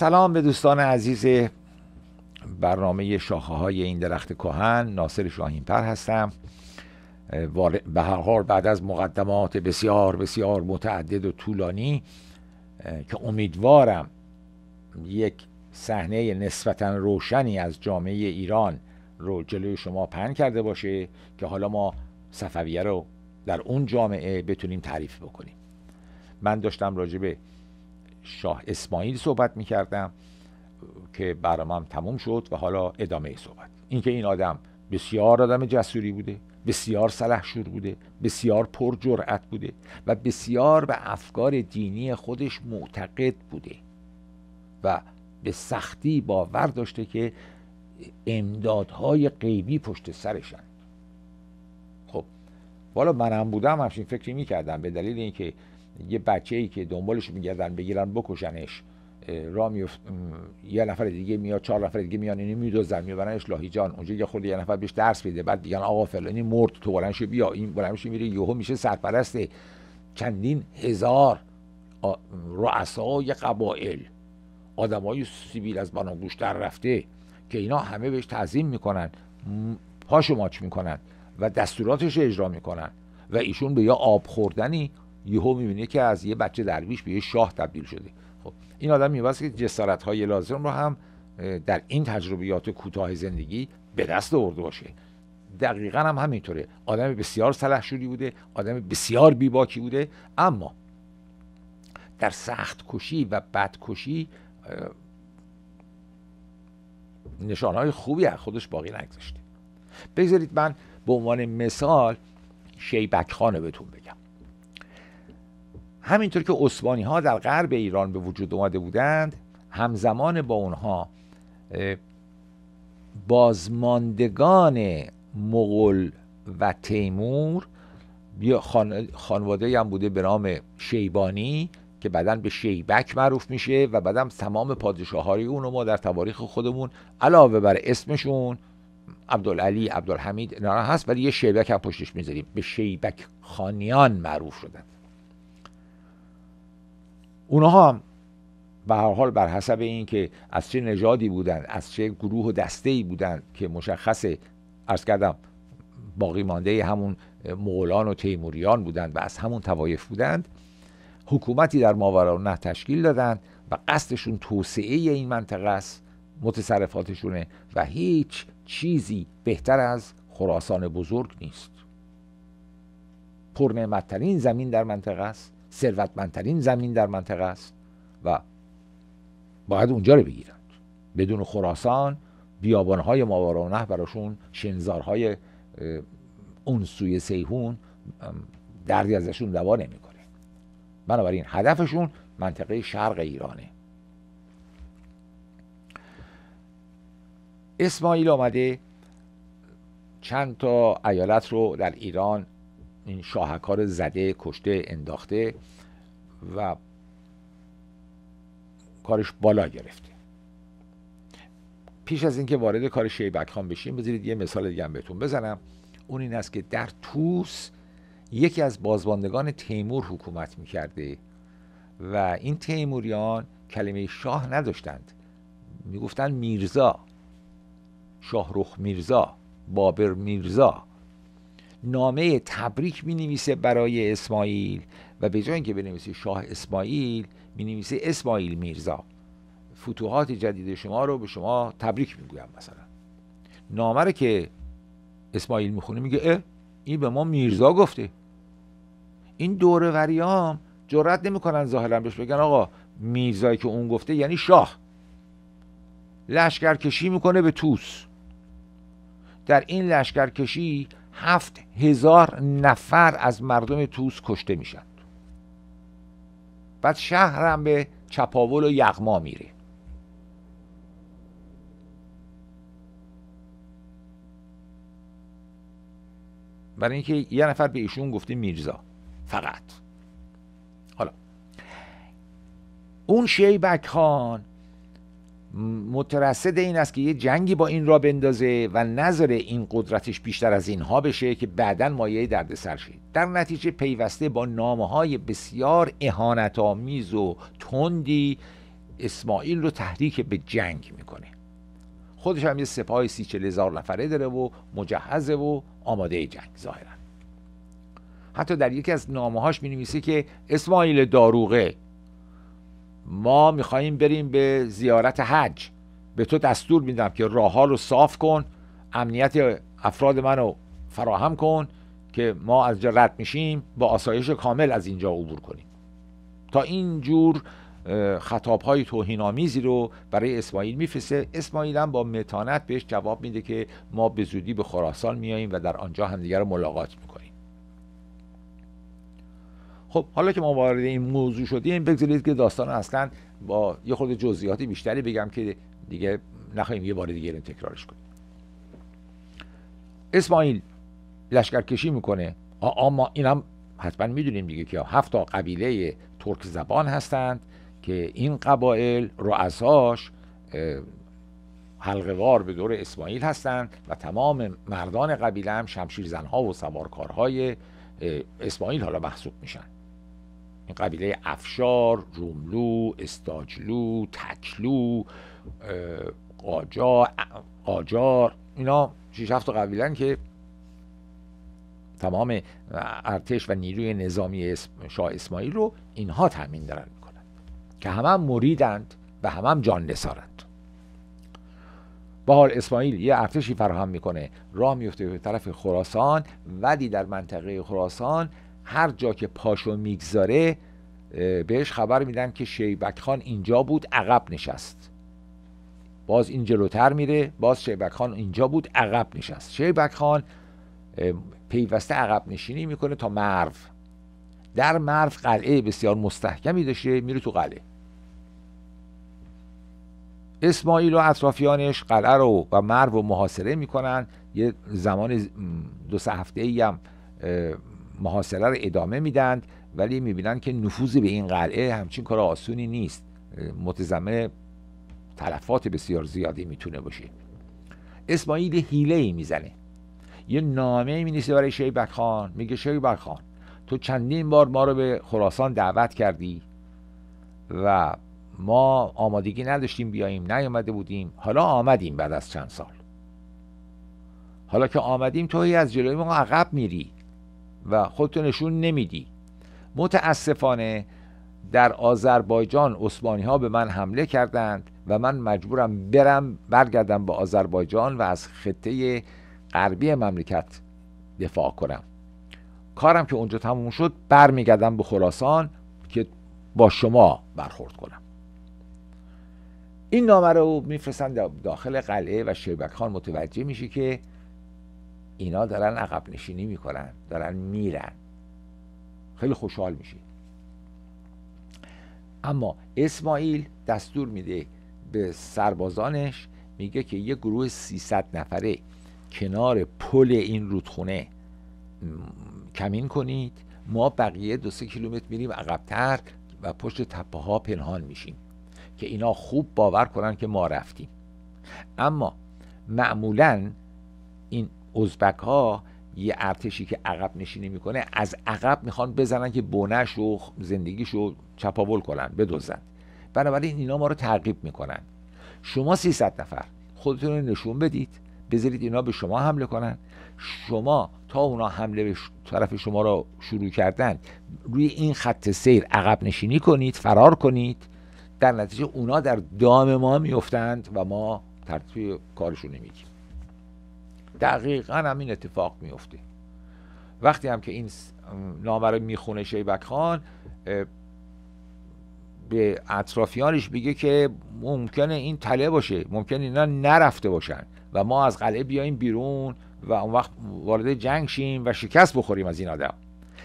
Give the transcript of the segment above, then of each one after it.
سلام به دوستان عزیز برنامه شاخه های این درخت کهن ناصر پر هستم به هر حال بعد از مقدمات بسیار بسیار متعدد و طولانی که امیدوارم یک صحنه نسبتا روشنی از جامعه ایران رو جلوی شما پن کرده باشه که حالا ما صفویه رو در اون جامعه بتونیم تعریف بکنیم من داشتم راجبه شاه اسماعیل صحبت میکردم که برنامه تموم شد و حالا ادامه صحبت اینکه این آدم بسیار آدم جسوری بوده بسیار سلحشور بوده بسیار پر بوده و بسیار به افکار دینی خودش معتقد بوده و به سختی باور داشته که امدادهای غیبی پشت سرشن خب والا منم بودم همچین فکری میکردم به دلیل اینکه یه بچه ای که دنبالش میگردن بگیرن بکشنش را میفت... یه نفر دیگه میاد چهار نفر دیگه میان اینو میدوزن میبرنش لاهیجان اونجا یه خود یه نفر بهش درس میده بعد دیگه آقا فلانی مرد تو بلنش بیا این بلنش میره یهو میشه سرپرست چندین هزار رؤسای قبایل آدمای سیبیل از بناگوش در رفته که اینا همه بهش تعظیم میکنن پاشو ماچ میکنن و دستوراتش اجرا میکنن و ایشون به یا آب خوردنی یهو میبینه که از یه بچه درویش به یه شاه تبدیل شده خب این آدم میباز که جسارت های لازم رو هم در این تجربیات کوتاه زندگی به دست آورده باشه دقیقا هم همینطوره آدم بسیار سلحشوری بوده آدم بسیار بیباکی بوده اما در سخت کشی و کشی نشانهای خوبی از خودش باقی نگذاشته بگذارید من به عنوان مثال شیبک خانه بهتون بگم همینطور که عثمانی ها در غرب ایران به وجود اومده بودند همزمان با اونها بازماندگان مغول و تیمور یه خانواده هم بوده به نام شیبانی که بعدا به شیبک معروف میشه و بعدا تمام پادشاهاری اونو ما در تواریخ خودمون علاوه بر اسمشون عبدالعلی عبدالحمید نه هست ولی یه شیبک هم پشتش میذاریم به شیبک خانیان معروف شدن اونها هم به هر حال بر حسب اینکه از چه نژادی بودند از چه گروه و دسته ای بودند که مشخص ارز کردم باقی مانده همون مغولان و تیموریان بودند و از همون توایف بودند حکومتی در ماورا نه تشکیل دادند و قصدشون توسعه این منطقه است متصرفاتشونه و هیچ چیزی بهتر از خراسان بزرگ نیست پرنعمتترین زمین در منطقه است ثروتمندترین زمین در منطقه است و باید اونجا رو بگیرند بدون خراسان بیابانهای ماورانه براشون شنزارهای اون سوی سیهون دردی ازشون دوا نمیکنه بنابراین هدفشون منطقه شرق ایرانه اسماعیل آمده چند تا ایالت رو در ایران این شاهکار زده کشته انداخته و کارش بالا گرفته پیش از اینکه وارد کار شیبک خان بشیم بذارید یه مثال دیگه هم بهتون بزنم اون این است که در توس یکی از بازباندگان تیمور حکومت میکرده و این تیموریان کلمه شاه نداشتند میگفتند میرزا شاهرخ میرزا بابر میرزا نامه تبریک می نویسه برای اسماعیل و به جای اینکه بنویسه شاه اسماعیل می نویسه اسماعیل میرزا فتوحات جدید شما رو به شما تبریک میگویم مثلا نامه رو که اسماعیل میخونه میگه اه این به ما میرزا گفته این دوره وریام جرأت نمیکنن ظاهرا بهش بگن آقا میرزایی که اون گفته یعنی شاه لشکرکشی میکنه به توس در این لشکرکشی هفت هزار نفر از مردم توس کشته میشن بعد شهرم به چپاول و یغما میره برای اینکه یه نفر به ایشون گفته میرزا فقط حالا اون شیبک خان مترصد این است که یه جنگی با این را بندازه و نظر این قدرتش بیشتر از اینها بشه که بعدا مایه دردسر شه در نتیجه پیوسته با نامه های بسیار اهانت و تندی اسماعیل رو تحریک به جنگ میکنه خودش هم یه سپاه سی چل هزار نفره داره و مجهزه و آماده جنگ ظاهرا حتی در یکی از نامه هاش می که اسماعیل داروغه ما میخواییم بریم به زیارت حج به تو دستور میدم که راه ها رو صاف کن امنیت افراد من رو فراهم کن که ما از جا رد میشیم با آسایش کامل از اینجا عبور کنیم تا اینجور خطاب های آمیزی رو برای اسماعیل میفرسته اسماعیل هم با متانت بهش جواب میده که ما به زودی به خراسان میاییم و در آنجا همدیگر رو ملاقات میکنیم خب حالا که ما وارد این موضوع شدیم بگذارید که داستان اصلا با یه خورده جزیاتی بیشتری بگم که دیگه نخواهیم یه بار دیگه این تکرارش کنیم اسماعیل لشکرکشی میکنه اما این هم حتما میدونیم دیگه که هفت تا قبیله ترک زبان هستند که این قبایل رؤساش حلقوار به دور اسماعیل هستند و تمام مردان قبیله هم شمشیر زنها و سوارکارهای اسماعیل حالا محسوب میشن این قبیله افشار روملو استاجلو تکلو قاجار قاجار اینا 6 7 قبیلن که تمام ارتش و نیروی نظامی شاه اسماعیل رو اینها تامین دارن میکنن که همه هم مریدند و همه هم جان نسارند با اسماعیل یه ارتشی فراهم میکنه راه میفته به طرف خراسان ولی در منطقه خراسان هر جا که پاشو میگذاره بهش خبر میدن که شیبک خان اینجا بود عقب نشست باز این جلوتر میره باز شیبک خان اینجا بود عقب نشست شیبک خان پیوسته عقب نشینی میکنه تا مرو در مرو قلعه بسیار مستحکمی داشته میره تو قلعه اسماعیل و اطرافیانش قلعه رو و مرو رو محاصره میکنن یه زمان دو سه هفته ای هم محاصره رو ادامه میدند ولی میبینن که نفوذ به این قلعه همچین کار آسونی نیست متضمن تلفات بسیار زیادی میتونه باشه اسماعیل هیله ای میزنه یه نامه می نیسته برای شیبک خان میگه شیبک خان تو چندین بار ما رو به خراسان دعوت کردی و ما آمادگی نداشتیم بیاییم نیامده بودیم حالا آمدیم بعد از چند سال حالا که آمدیم توی از جلوی ما عقب میری و خودتو نشون نمیدی متاسفانه در آذربایجان عثمانی ها به من حمله کردند و من مجبورم برم برگردم به آذربایجان و از خطه غربی مملکت دفاع کنم کارم که اونجا تموم شد برمیگردم به خراسان که با شما برخورد کنم این نامه رو میفرستن داخل قلعه و شیبک خان متوجه میشه که اینا دارن عقب نشینی میکنن دارن میرن خیلی خوشحال میشید اما اسماعیل دستور میده به سربازانش میگه که یه گروه 300 نفره کنار پل این رودخونه کمین کنید ما بقیه دو سه کیلومتر میریم عقبتر و پشت تپه ها پنهان میشیم که اینا خوب باور کنن که ما رفتیم اما معمولا این ازبک ها یه ارتشی که عقب نشینی میکنه از عقب میخوان بزنن که بونش و زندگیش رو چپاول کنن بدوزن بنابراین اینا ما رو تعقیب میکنن شما 300 نفر خودتون رو نشون بدید بذارید اینا به شما حمله کنن شما تا اونا حمله به طرف شما رو شروع کردن روی این خط سیر عقب نشینی کنید فرار کنید در نتیجه اونا در دام ما میفتند و ما ترتیب کارشون نمیدیم دقیقا هم این اتفاق میفته وقتی هم که این نامه رو میخونه شیبک خان به اطرافیانش میگه که ممکنه این تله باشه ممکنه اینا نرفته باشن و ما از قلعه بیایم بیرون و اون وقت وارد جنگ شیم و شکست بخوریم از این آدم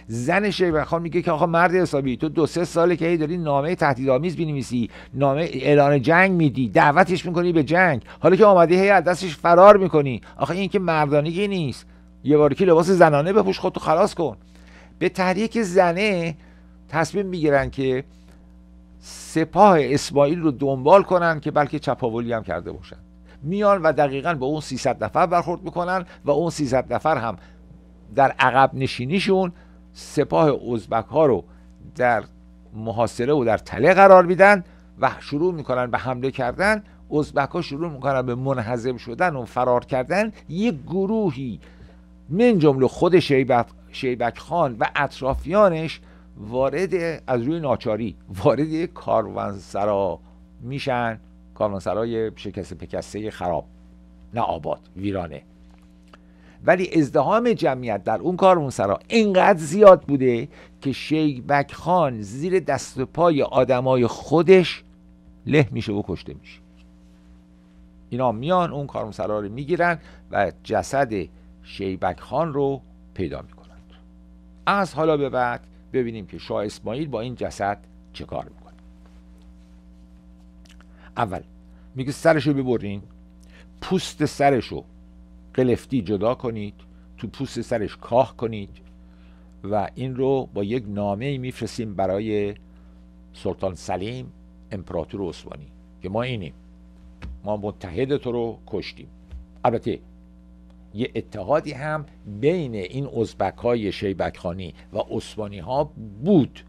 زن شیرخان میگه که آقا مرد حسابی تو دو سه ساله که هی داری نامه تهدیدآمیز بنویسی نامه اعلان جنگ میدی دعوتش میکنی به جنگ حالا که آمدی هی از دستش فرار میکنی آخه این که مردانگی نیست یه کی لباس زنانه بپوش خودتو خلاص کن به تحریک زنه تصمیم میگیرن که سپاه اسماعیل رو دنبال کنن که بلکه چپاولی هم کرده باشن میان و دقیقا با اون 300 نفر برخورد میکنن و اون 300 نفر هم در عقب نشینیشون سپاه ازبک ها رو در محاصره و در تله قرار میدن و شروع میکنن به حمله کردن ازبک ها شروع میکنن به منحزم شدن و فرار کردن یک گروهی من جمله خود شیبک, شیبک خان و اطرافیانش وارد از روی ناچاری وارد یک کاروانسرا میشن کاروانسرای شکست پکسته خراب نه آباد ویرانه ولی ازدهام جمعیت در اون کارمون سرا اینقدر زیاد بوده که شیبک خان زیر دست و پای آدمای خودش له میشه و کشته میشه اینا میان اون سرا رو میگیرن و جسد شیبک خان رو پیدا میکنند از حالا به بعد ببینیم که شاه اسماعیل با این جسد چه کار میکنه اول میگه سرشو ببرین پوست سرشو قلفتی جدا کنید تو پوست سرش کاه کنید و این رو با یک نامه میفرستیم برای سلطان سلیم امپراتور عثمانی که ما اینیم ما متحد تو رو کشتیم البته یه اتحادی هم بین این ازبک های شیبکخانی و عثمانی ها بود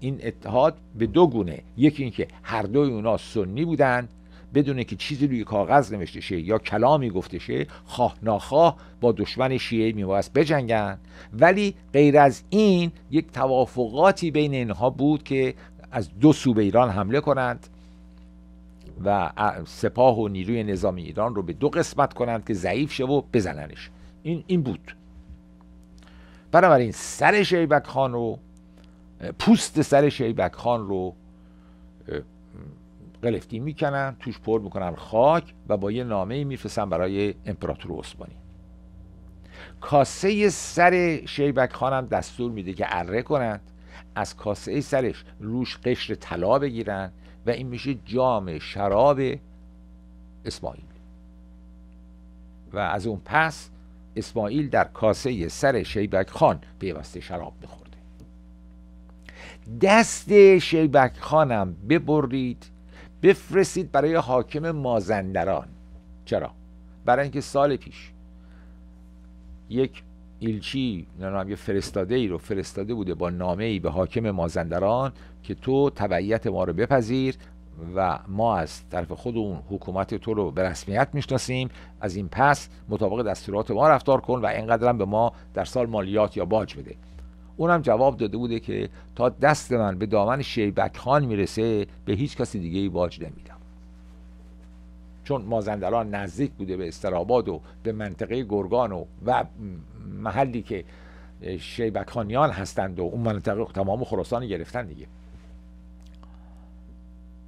این اتحاد به دو گونه یکی اینکه هر دوی اونا سنی بودند بدون که چیزی روی کاغذ نوشته شه یا کلامی گفته شه خواه ناخواه با دشمن شیعه میباید بجنگن ولی غیر از این یک توافقاتی بین اینها بود که از دو سو به ایران حمله کنند و سپاه و نیروی نظامی ایران رو به دو قسمت کنند که ضعیف شه و بزننش این این بود بنابراین سر شیبک خان رو پوست سر شیبک خان رو قلفتی میکنن توش پر میکنن خاک و با یه نامه میفرستن برای امپراتور عثمانی کاسه سر شیبک خانم دستور میده که اره کنند از کاسه سرش روش قشر طلا بگیرن و این میشه جام شراب اسماعیل و از اون پس اسماعیل در کاسه سر شیبک خان پیوسته شراب میخورده دست شیبک خانم ببرید بفرستید برای حاکم مازندران چرا برای اینکه سال پیش یک ایلچی نام یه فرستاده ای رو فرستاده بوده با نامه ای به حاکم مازندران که تو تبعیت ما رو بپذیر و ما از طرف خود اون حکومت تو رو به رسمیت میشناسیم از این پس مطابق دستورات ما رفتار کن و اینقدرم به ما در سال مالیات یا باج بده اونم جواب داده بوده که تا دست من به دامن شیبک خان میرسه به هیچ کسی دیگه ای باج نمیدم چون مازندران نزدیک بوده به استراباد و به منطقه گرگان و, و محلی که شیبکانیان هستند و اون منطقه تمام خراسان گرفتن دیگه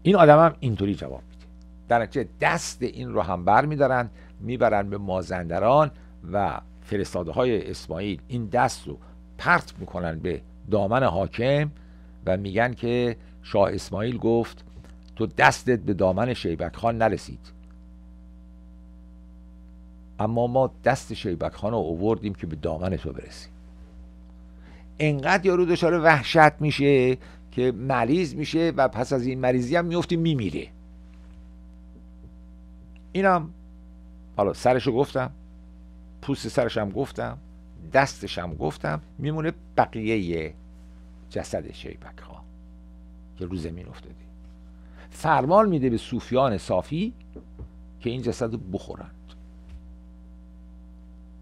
این آدم هم اینطوری جواب میده در نتیجه دست این رو هم بر میدارن میبرن به مازندران و فرستاده های اسماعیل این دست رو پرت میکنن به دامن حاکم و میگن که شاه اسماعیل گفت تو دستت به دامن شیبک خان نرسید اما ما دست شیبک خان رو اووردیم که به دامن تو برسیم انقدر یارو دچار وحشت میشه که مریض میشه و پس از این مریضی هم میفته میمیره اینم حالا سرشو گفتم پوست سرش هم گفتم دستش هم گفتم میمونه بقیه جسد شیبک ها که رو زمین افتاده فرمان میده به صوفیان صافی که این جسد رو بخورند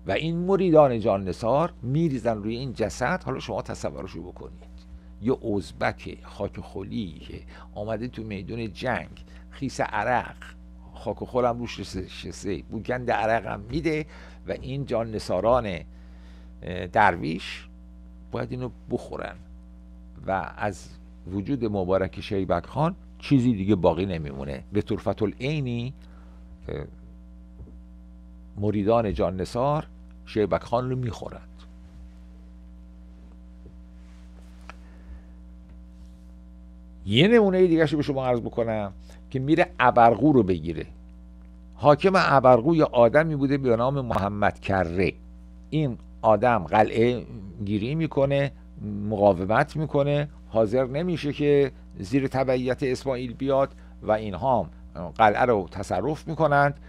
و این مریدان جان نسار میریزن روی این جسد حالا شما تصورشو بکنید یه اوزبک خاک خلی که آمده تو میدون جنگ خیس عرق خاک خولم روش شسته عرق عرقم میده و این جان نساران درویش باید اینو بخورن و از وجود مبارک شیبک خان چیزی دیگه باقی نمیمونه به طرفت العینی مریدان جان نسار شیبک خان رو میخورند یه نمونه دیگه رو به شما عرض بکنم که میره ابرقو رو بگیره حاکم ابرقو یا آدمی بوده به نام محمد کره این آدم قلعه گیری میکنه مقاومت میکنه حاضر نمیشه که زیر تبعیت اسماعیل بیاد و اینها قلعه رو تصرف میکنند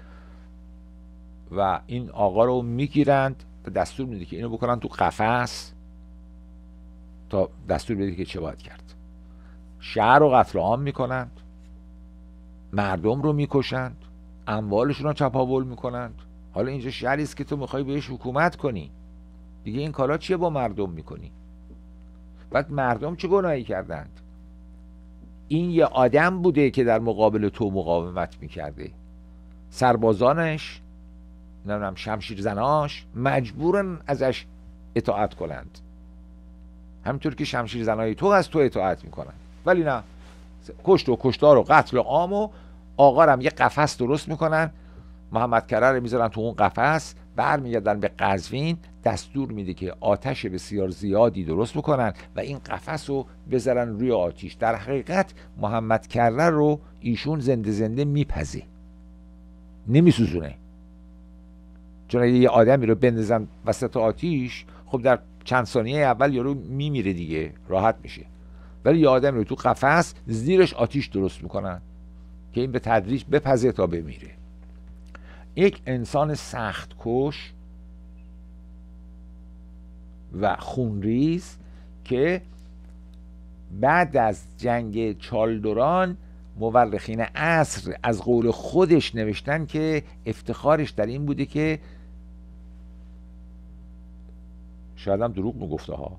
و این آقا رو میگیرند و دستور میده که اینو بکنن تو قفس تا دستور بده که چه باید کرد شهر رو قتل عام میکنند مردم رو میکشند اموالشون رو چپاول میکنند حالا اینجا شهری است که تو میخوای بهش حکومت کنی دیگه این کارا چیه با مردم میکنی بعد مردم چه گناهی کردند این یه آدم بوده که در مقابل تو مقاومت میکرده سربازانش نمیدونم شمشیر زناش مجبورن ازش اطاعت کنند همینطور که شمشیر زنای تو از تو اطاعت میکنن ولی نه کشت و کشتار و قتل و عام و هم یه قفس درست میکنن محمد کرر میذارن تو اون قفس برمیگردن به قزوین دستور میده که آتش بسیار زیادی درست بکنن و این قفس رو بذارن روی آتیش در حقیقت محمد کرر رو ایشون زنده زنده میپزه نمیسوزونه چون اگه یه آدمی رو بندازن وسط آتیش خب در چند ثانیه اول یارو میمیره دیگه راحت میشه ولی یه آدمی رو تو قفس زیرش آتیش درست میکنن که این به تدریج بپزه تا بمیره یک انسان سخت کش و خونریز که بعد از جنگ چالدوران مورخین عصر از قول خودش نوشتن که افتخارش در این بوده که شاید هم دروغ میگفته ها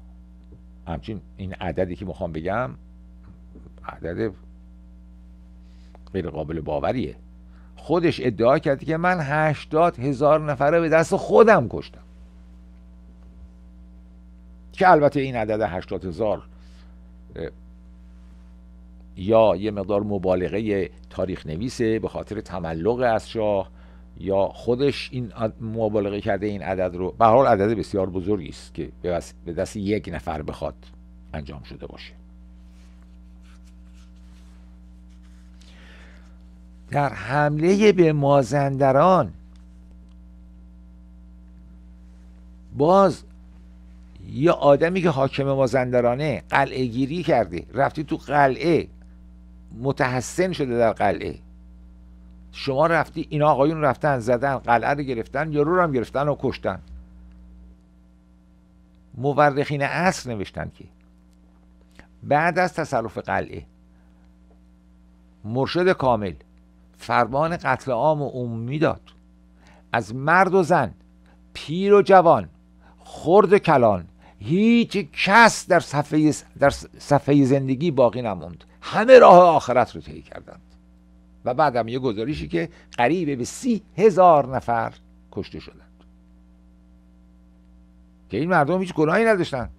همچین این عددی که میخوام بگم عدد غیر قابل باوریه خودش ادعا کرده که من هشتاد هزار نفره به دست خودم کشتم که البته این عدد 80 هزار یا یه مقدار مبالغه تاریخ نویسه به خاطر تملق از شاه یا خودش این مبالغه کرده این عدد رو به حال عدد بسیار بزرگی است که به دست یک نفر بخواد انجام شده باشه در حمله به مازندران باز یه آدمی که حاکم مازندرانه قلعه گیری کرده رفتی تو قلعه متحسن شده در قلعه شما رفتی این آقایون رفتن زدن قلعه رو گرفتن یا رو هم گرفتن و کشتن مورخین اصر نوشتن که بعد از تصرف قلعه مرشد کامل فرمان قتل عام و عمومی داد از مرد و زن پیر و جوان خرد کلان هیچ کس در صفحه, در صفحه زندگی باقی نموند همه راه آخرت رو طی کردند و بعدم یه گزارشی که قریب به سی هزار نفر کشته شدند که این مردم هیچ گناهی نداشتند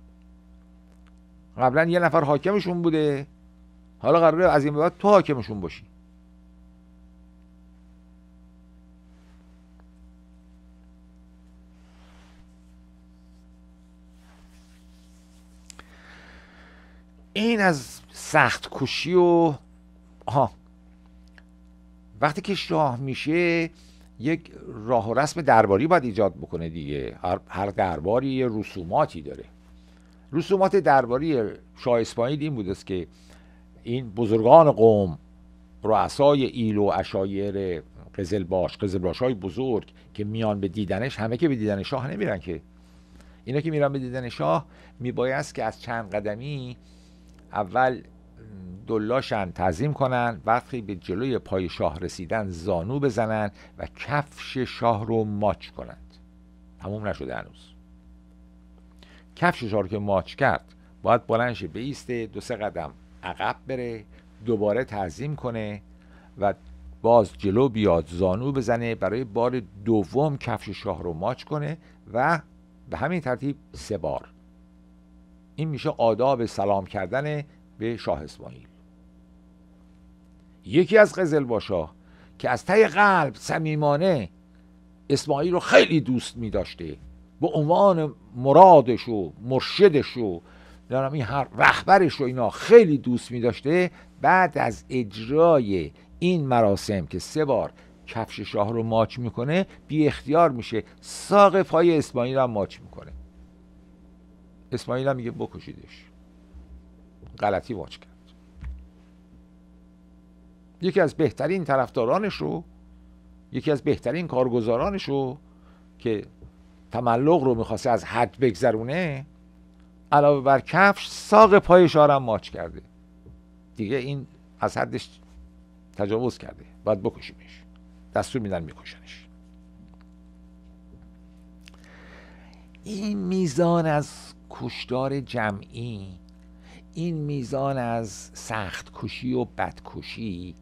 قبلا یه نفر حاکمشون بوده حالا قراره از این بعد تو حاکمشون باشی این از سخت کشی و آها وقتی که شاه میشه یک راه و رسم درباری باید ایجاد بکنه دیگه هر, درباری یه رسوماتی داره رسومات درباری شاه اسماعیل این بود است که این بزرگان قوم رؤسای ایل و اشایر قزلباش قزلباش های بزرگ که میان به دیدنش همه که به دیدن شاه نمیرن که اینا که میرن به دیدن شاه میبایست که از چند قدمی اول دلاشن تعظیم کنن وقتی به جلوی پای شاه رسیدن زانو بزنن و کفش شاه رو ماچ کنند تموم نشده هنوز کفش شاه رو که ماچ کرد باید شه بیسته دو سه قدم عقب بره دوباره تعظیم کنه و باز جلو بیاد زانو بزنه برای بار دوم کفش شاه رو ماچ کنه و به همین ترتیب سه بار این میشه آداب سلام کردن به شاه اسماعیل یکی از باشا که از تای قلب صمیمانه اسماعیل رو خیلی دوست می داشته به عنوان مرادش و مرشدش و این هر رهبرش و اینا خیلی دوست می داشته بعد از اجرای این مراسم که سه بار کفش شاه رو ماچ میکنه بی اختیار میشه ساق پای اسماعیل رو ماچ میکنه اسماعیل هم میگه بکشیدش غلطی واچ کرد یکی از بهترین طرفدارانش رو یکی از بهترین کارگزارانش رو که تملق رو میخواسته از حد بگذرونه علاوه بر کفش ساق پای شارم ماچ کرده دیگه این از حدش تجاوز کرده باید بکشیمش دستور میدن میکشنش این میزان از کشدار جمعی این میزان از سخت کشی و بدکشی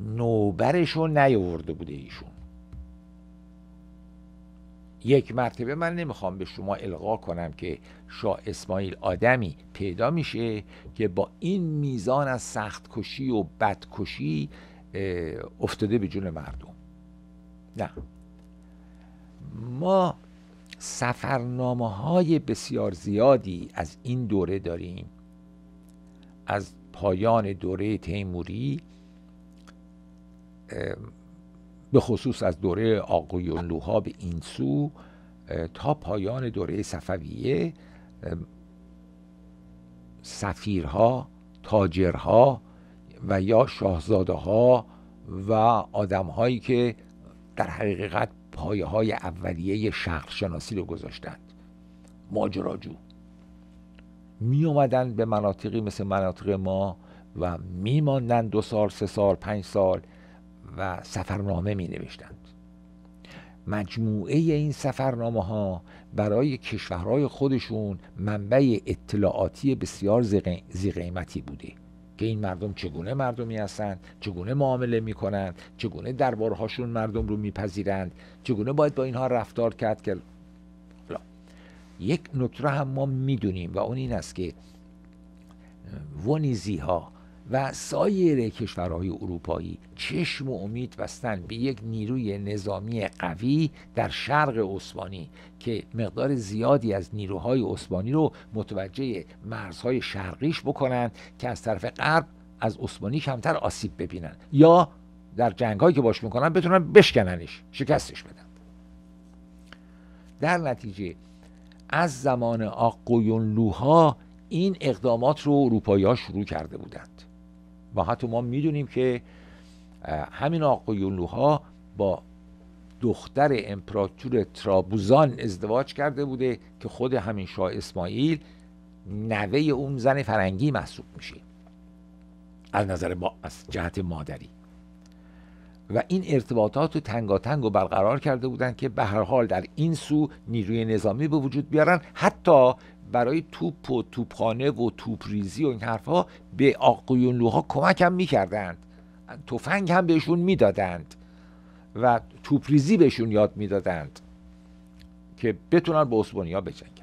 نوبرش رو نیاورده بوده ایشون یک مرتبه من نمیخوام به شما القا کنم که شاه اسماعیل آدمی پیدا میشه که با این میزان از سخت کشی و بدکشی افتاده به جون مردم نه ما سفرنامه های بسیار زیادی از این دوره داریم از پایان دوره تیموری به خصوص از دوره آقویونلوها به این سو تا پایان دوره صفویه سفیرها تاجرها و یا شاهزاده ها و آدم هایی که در حقیقت پایه های اولیه شخص شناسی رو گذاشتند ماجراجو می اومدن به مناطقی مثل مناطق ما و می ماندن دو سال سه سال پنج سال و سفرنامه می نوشتند مجموعه این سفرنامه ها برای کشورهای خودشون منبع اطلاعاتی بسیار زی بوده که این مردم چگونه مردمی هستند چگونه معامله میکنند چگونه دربارهاشون مردم رو میپذیرند چگونه باید با اینها رفتار کرد که یک نکته هم ما میدونیم و اون این است که ونیزی ها و سایر کشورهای اروپایی چشم و امید بستن به یک نیروی نظامی قوی در شرق عثمانی که مقدار زیادی از نیروهای عثمانی رو متوجه مرزهای شرقیش بکنند که از طرف غرب از عثمانی کمتر آسیب ببینن یا در جنگ که باش میکنن بتونن بشکننش شکستش بدن در نتیجه از زمان آقویونلوها این اقدامات رو اروپایی ها شروع کرده بودند و حتی ما میدونیم که همین آقایونلوها با دختر امپراتور ترابوزان ازدواج کرده بوده که خود همین شاه اسماعیل نوه اون زن فرنگی محسوب میشه از نظر ما از جهت مادری و این ارتباطات رو تنگاتنگ و برقرار کرده بودند که به هر حال در این سو نیروی نظامی به وجود بیارن حتی برای توپ و توپخانه و توپریزی و این حرفها به آقیونلوها کمک هم میکردند تفنگ هم بهشون میدادند و توپریزی بهشون یاد میدادند که بتونن با ها بجنگن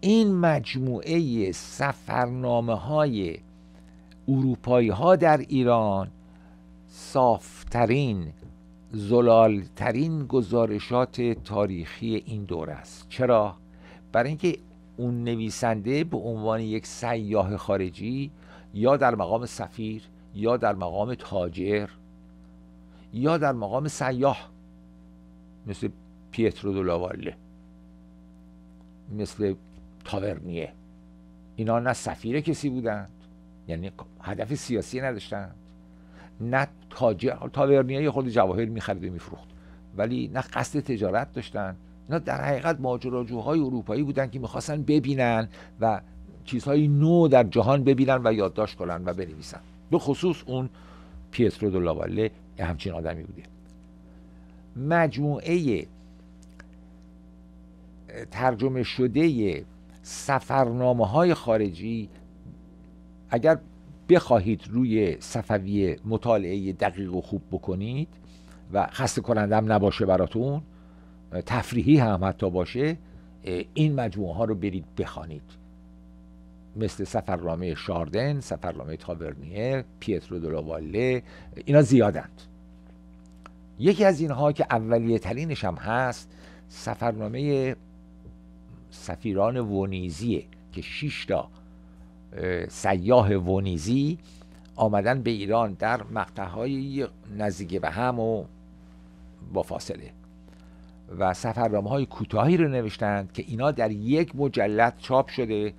این مجموعه سفرنامه های اروپایی ها در ایران صافترین زلالترین گزارشات تاریخی این دوره است چرا؟ برای اینکه اون نویسنده به عنوان یک سیاه خارجی یا در مقام سفیر یا در مقام تاجر یا در مقام سیاه مثل پیترو دولاواله مثل تاورنیه اینا نه سفیر کسی بودند یعنی هدف سیاسی نداشتند نه تاجر تاورنیا یه خود جواهر میخرید و میفروخت ولی نه قصد تجارت داشتن اینا در حقیقت ماجراجوهای اروپایی بودن که میخواستن ببینن و چیزهای نو در جهان ببینن و یادداشت کنن و بنویسن به خصوص اون پیترو دولاواله همچین آدمی بوده مجموعه ترجمه شده سفرنامه های خارجی اگر بخواهید روی صفوی مطالعه دقیق و خوب بکنید و خسته کنندم نباشه براتون تفریحی هم حتی باشه این مجموعه ها رو برید بخوانید مثل سفرنامه شاردن، سفرنامه تاورنیه، پیترو دولواله اینا زیادند یکی از اینها که اولیه ترینش هم هست سفرنامه سفیران ونیزیه که 6 تا سیاه ونیزی آمدن به ایران در های نزدیک به هم و با فاصله و سفرنامه های کوتاهی رو نوشتند که اینا در یک مجلد چاپ شده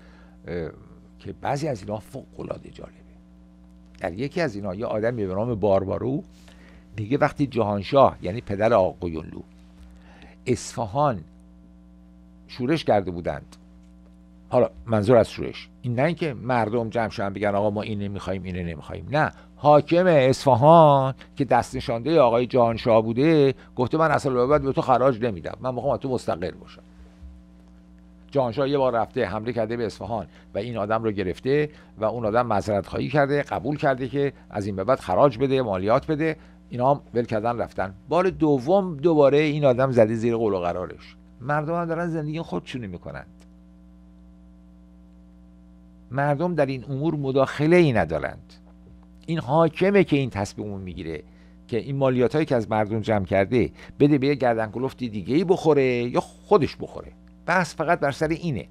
که بعضی از اینا فوق العاده جالبه در یکی از اینا یه آدمی به نام باربارو میگه وقتی جهانشاه یعنی پدر آقایونلو اصفهان شورش کرده بودند حالا منظور از شورش این نه اینکه مردم جمع شدن بگن آقا ما این نمیخوایم اینه نمیخوایم نه حاکم اصفهان که دست نشانده آقای جانشاه بوده گفته من اصلا بعد به تو خراج نمیدم من میخوام تو مستقل باشم جهانشاه یه بار رفته حمله کرده به اصفهان و این آدم رو گرفته و اون آدم مذرد خواهی کرده قبول کرده که از این به بعد خراج بده مالیات بده اینا هم ول کردن رفتن بار دوم دوباره این آدم زدی زیر قول و قرارش مردم هم دارن زندگی خودشونی میکنن مردم در این امور مداخله ای ندارند این حاکمه که این تصمیم میگیره که این مالیات هایی که از مردم جمع کرده بده به یه گردن دیگه ای بخوره یا خودش بخوره بحث فقط بر سر اینه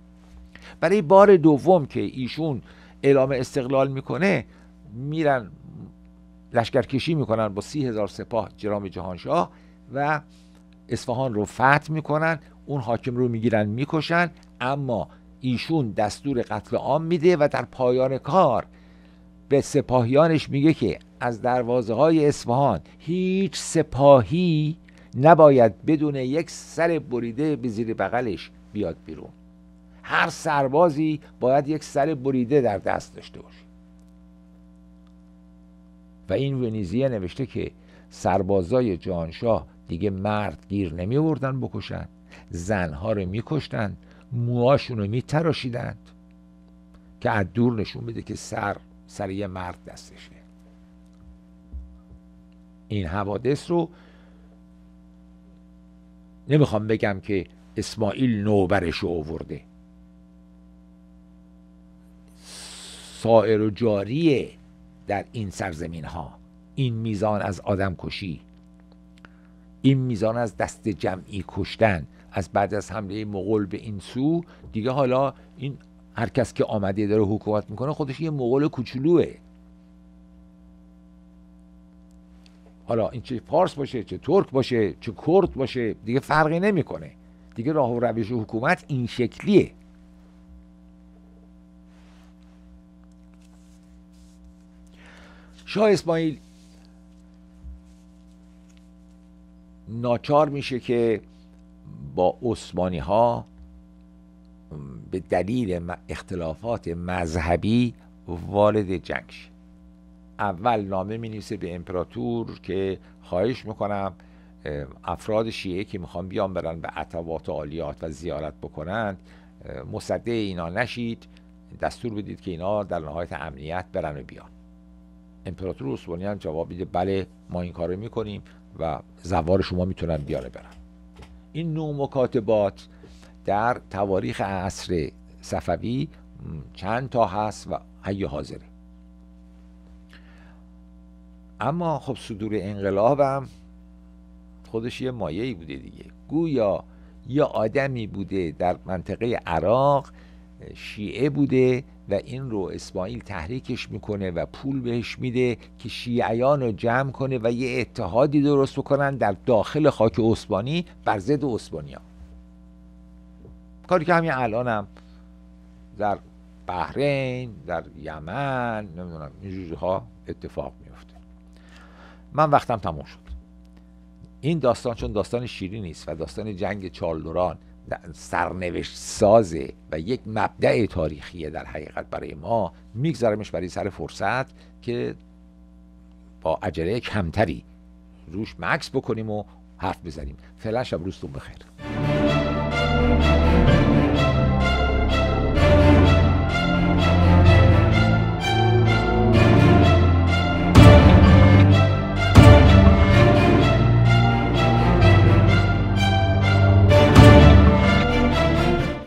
برای بار دوم که ایشون اعلام استقلال میکنه میرن لشکرکشی میکنن با سی هزار سپاه جرام جهانشاه و اصفهان رو فتح میکنن اون حاکم رو میگیرن میکشن اما ایشون دستور قتل عام میده و در پایان کار به سپاهیانش میگه که از دروازه های اصفهان هیچ سپاهی نباید بدون یک سر بریده به زیر بغلش بیاد بیرون هر سربازی باید یک سر بریده در دست داشته باشه و این ونیزیه نوشته که سربازای جانشاه دیگه مرد گیر نمی بکشند، بکشن زنها رو میکشتند موهاشون رو میتراشیدند که از دور نشون بده که سر سر یه مرد دستشه این حوادث رو نمیخوام بگم که اسماعیل نوبرش رو آورده سائر و جاریه در این سرزمین ها این میزان از آدم کشی این میزان از دست جمعی کشتن از بعد از حمله مغول به این سو دیگه حالا این هر کس که آمده داره حکومت میکنه خودش یه مغول کوچولوه حالا این چه فارس باشه چه ترک باشه چه کرد باشه دیگه فرقی نمیکنه دیگه راه و روش حکومت این شکلیه شاه اسماعیل ناچار میشه که با عثمانی ها به دلیل اختلافات مذهبی وارد جنگ شد اول نامه می نویسه به امپراتور که خواهش میکنم افراد شیعه که میخوان بیان برن به عطوات و عالیات و زیارت بکنند مصده اینا نشید دستور بدید که اینا در نهایت امنیت برن و بیان امپراتور عثمانی هم جواب میده بله ما این کارو میکنیم و زوار شما میتونن بیاره برن این نوع مکاتبات در تواریخ عصر صفوی چند تا هست و حی حاضره اما خب صدور انقلابم خودش یه ای بوده دیگه گویا یه آدمی بوده در منطقه عراق شیعه بوده و این رو اسماعیل تحریکش میکنه و پول بهش میده که شیعیان رو جمع کنه و یه اتحادی درست بکنن در داخل خاک عثمانی بر ضد ها کاری که همین الانم هم در بحرین در یمن نمیدونم اینجوری ها اتفاق میفته من وقتم تموم شد این داستان چون داستان شیری نیست و داستان جنگ چالدوران سرنوشت سازه و یک مبدع تاریخیه در حقیقت برای ما میگذارمش برای سر فرصت که با عجله کمتری روش مکس بکنیم و حرف بزنیم فعلا شب روزتون بخیر